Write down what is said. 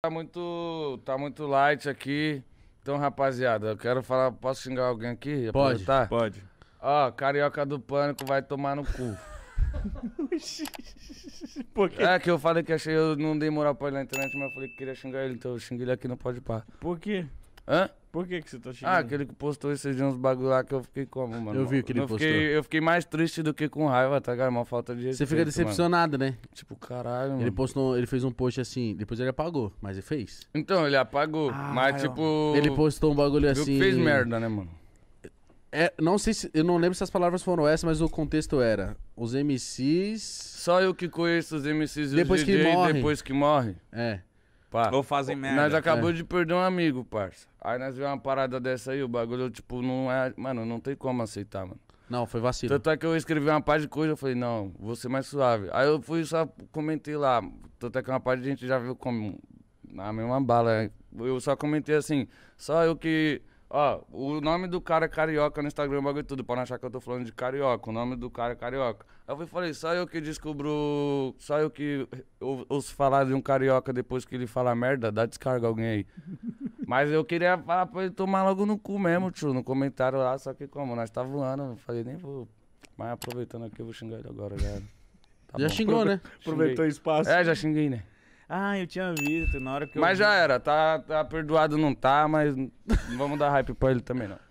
Tá muito, tá muito light aqui. Então, rapaziada, eu quero falar. Posso xingar alguém aqui? Pode. tá Pode. Ó, carioca do pânico vai tomar no cu. Por quê? É que eu falei que achei, eu não dei moral pra ele na internet, mas eu falei que queria xingar ele, então eu xinguei ele aqui no Pode Par. Por quê? Hã? Por que, que você tá xingando? Ah, aquele que postou esses dias uns bagulho lá que eu fiquei como, mano? Eu vi que ele eu postou. Fiquei, eu fiquei mais triste do que com raiva, tá cara? Uma falta de respeito, Você fica decepcionado, mano. né? Tipo, caralho, mano. Ele postou, ele fez um post assim, depois ele apagou, mas ele fez. Então, ele apagou, Ah, mas tipo... Ele postou um bagulho assim. fez merda, né, mano? É, não sei se. Eu não lembro se as palavras foram essas, mas o contexto era. Os MCs. Só eu que conheço os MCs e Depois os que morre. depois que morre. É. Pá, Ou fazem merda. Nós acabamos é. de perder um amigo, parça. Aí nós vimos uma parada dessa aí, o bagulho, tipo, não é. Mano, não tem como aceitar, mano. Não, foi vacilo. Tanto é que eu escrevi uma parte de coisa, eu falei, não, vou ser mais suave. Aí eu fui só comentei lá. Tanto é que uma parte a gente já viu como. Na mesma bala. Né? Eu só comentei assim, só eu que Ó, o nome do cara é carioca no Instagram, bagulho tudo, pra não achar que eu tô falando de carioca. O nome do cara é carioca. Aí eu fui, falei, só eu que descubro. Só eu que ou, ouço falar de um carioca depois que ele fala merda, dá descarga alguém aí. Mas eu queria falar pra ele tomar logo no cu mesmo, tio, no comentário lá, só que como nós tá voando, eu falei, nem vou. Mas aproveitando aqui, eu vou xingar ele agora, galera. Tá já bom. xingou, né? Aproveitou o espaço. É, já xinguei, né? Ah, eu tinha visto na hora que mas eu. Mas já era, tá, tá perdoado, não tá, mas não vamos dar hype pra ele também, não.